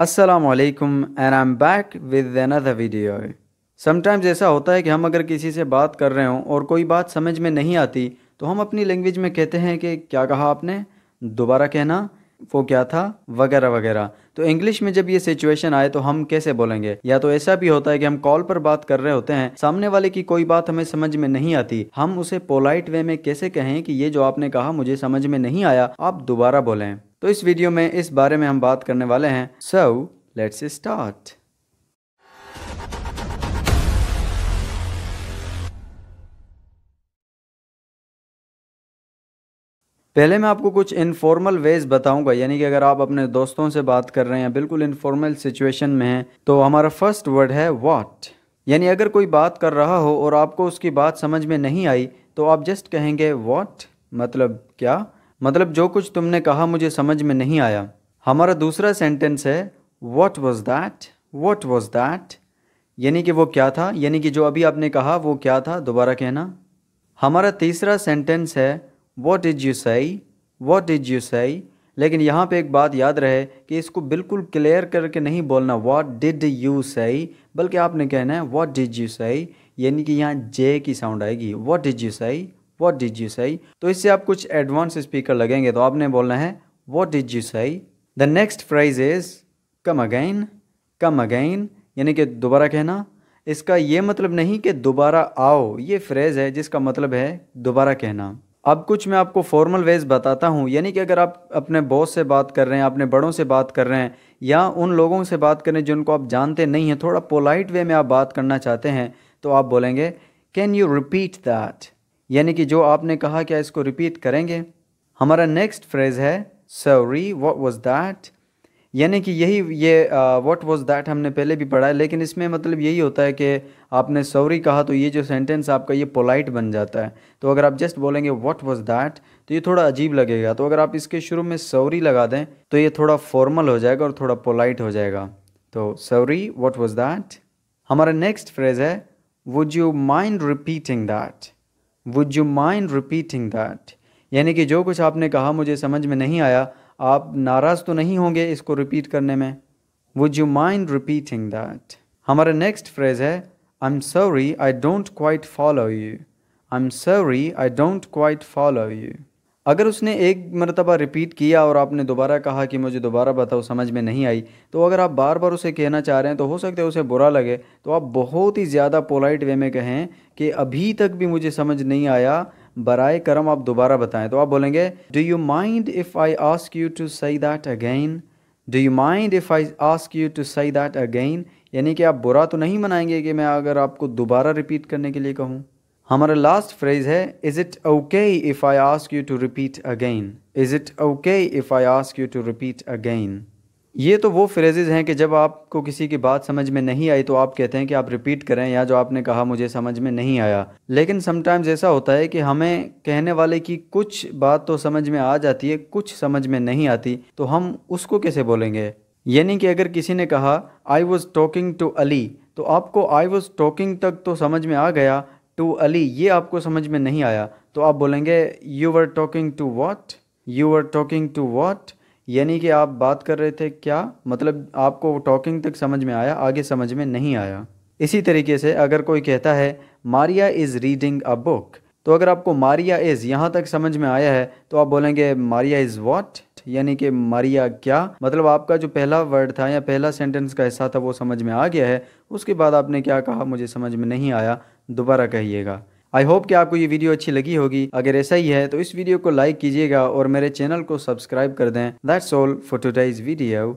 Aslam and I am back with another video sometimes ऐसा होता है कि हम अगर किसी से बात कर रहे हों और कोई बात समझ में नहीं आती तो हम अपनी लैंग्वेज में कहते हैं कि क्या कहा आपने दोबारा कहना वो क्या था वगैरह वगैरह तो इंग्लिश में जब ये सिचुएशन आए तो हम कैसे बोलेंगे या तो ऐसा भी होता है कि हम कॉल पर बात कर रहे होते हैं सामने वाले की कोई बात हमें समझ में नहीं आती हम उसे पोलाइट वे में कैसे कहें कि ये जो आपने कहा मुझे समझ में नहीं आया आप दोबारा बोलें तो इस वीडियो में इस बारे में हम बात करने वाले हैं सो लेट्स स्टार्ट पहले मैं आपको कुछ इनफॉर्मल वेज बताऊंगा यानी कि अगर आप अपने दोस्तों से बात कर रहे हैं बिल्कुल इनफॉर्मल सिचुएशन में हैं तो हमारा फर्स्ट वर्ड है व्हाट यानी अगर कोई बात कर रहा हो और आपको उसकी बात समझ में नहीं आई तो आप जस्ट कहेंगे व्हाट मतलब क्या मतलब जो कुछ तुमने कहा मुझे समझ में नहीं आया हमारा दूसरा सेंटेंस है what was that what was that यानी कि वो क्या था यानी कि जो अभी आपने कहा वो क्या था दोबारा कहना हमारा तीसरा सेंटेंस है what is you say what is you say लेकिन यहाँ पे एक बात याद रहे कि इसको बिल्कुल क्लियर करके नहीं बोलना वॉट डिड यू सही बल्कि आपने कहना है वॉट डिज यू सही यानी कि यहाँ जे की साउंड आएगी what did you say what did you say तो इससे आप कुछ एडवांस स्पीकर लगेंगे तो आपने बोलना है what did you say the next phrase is come again come again यानी कि दोबारा कहना इसका ये मतलब नहीं कि दोबारा आओ ये फ्रेज़ है जिसका मतलब है दोबारा कहना अब कुछ मैं आपको फॉर्मल वेज बताता हूँ यानी कि अगर आप अपने बॉस से बात कर रहे हैं अपने बड़ों से बात कर रहे हैं या उन लोगों से बात करें जिनको आप जानते नहीं हैं थोड़ा पोलाइट वे में आप बात करना चाहते हैं तो आप बोलेंगे कैन यू रिपीट दैट यानी कि जो आपने कहा क्या इसको रिपीट करेंगे हमारा नेक्स्ट फ्रेज है सॉरी व्हाट वाज दैट यानी कि यही ये व्हाट वाज दैट हमने पहले भी पढ़ा है लेकिन इसमें मतलब यही होता है कि आपने सॉरी कहा तो ये जो सेंटेंस आपका ये पोलाइट बन जाता है तो अगर आप जस्ट बोलेंगे व्हाट वाज दैट तो ये थोड़ा अजीब लगेगा तो अगर आप इसके शुरू में सॉरी लगा दें तो ये थोड़ा फॉर्मल हो जाएगा और थोड़ा पोलाइट हो जाएगा तो सॉरी व्हाट वाज दैट हमारा नेक्स्ट फ्रेज है would you mind repeating that would you mind repeating that यानी कि जो कुछ आपने कहा मुझे समझ में नहीं आया आप नाराज़ तो नहीं होंगे इसको रिपीट करने में would you mind repeating that हमारा नेक्स्ट फ्रेज़ है I am sorry I don't quite follow you I am sorry I don't quite follow you अगर उसने एक मरतबा रिपीट किया और आपने दोबारा कहा कि मुझे दोबारा बताओ समझ में नहीं आई तो अगर आप बार बार उसे कहना चाह रहे हैं तो हो सकता है उसे बुरा लगे तो आप बहुत ही ज़्यादा पोलाइट वे में कहें कि अभी तक भी मुझे समझ नहीं आया बर करम आप दोबारा बताएं तो आप बोलेंगे do you mind if I ask you to say that again do you mind if I ask you to say that again यानी कि आप बुरा तो नहीं मनाएंगे कि मैं अगर आपको दोबारा रिपीट करने के लिए कहूँ हमारा लास्ट फ्रेज है is it okay if I ask you to repeat again is it okay if I ask you to repeat again ये तो वो फ्रेजेज हैं कि जब आपको किसी की बात समझ में नहीं आई तो आप कहते हैं कि आप रिपीट करें या जो आपने कहा मुझे समझ में नहीं आया लेकिन समटाइम्स ऐसा होता है कि हमें कहने वाले की कुछ बात तो समझ में आ जाती है कुछ समझ में नहीं आती तो हम उसको कैसे बोलेंगे यानी कि अगर किसी ने कहा I was talking to Ali तो आपको आई वॉज़ टॉकिंग तक तो समझ में आ गया टू अली ये आपको समझ में नहीं आया तो आप बोलेंगे you are talking to what you are talking to what यानी कि आप बात कर रहे थे क्या मतलब आपको टॉकिंग तक समझ में आया आगे समझ में नहीं आया इसी तरीके से अगर कोई कहता है Maria is reading a book तो अगर आपको मारिया इज़ यहाँ तक समझ में आया है तो आप बोलेंगे मारिया इज़ वॉट यानी कि मारिया क्या मतलब आपका जो पहला वर्ड था या पहला सेंटेंस का हिस्सा था वो समझ में आ गया है उसके बाद आपने क्या कहा मुझे समझ में नहीं आया दोबारा कहिएगा आई होप कि आपको ये वीडियो अच्छी लगी होगी अगर ऐसा ही है तो इस वीडियो को लाइक कीजिएगा और मेरे चैनल को सब्सक्राइब कर दें that's all for today's video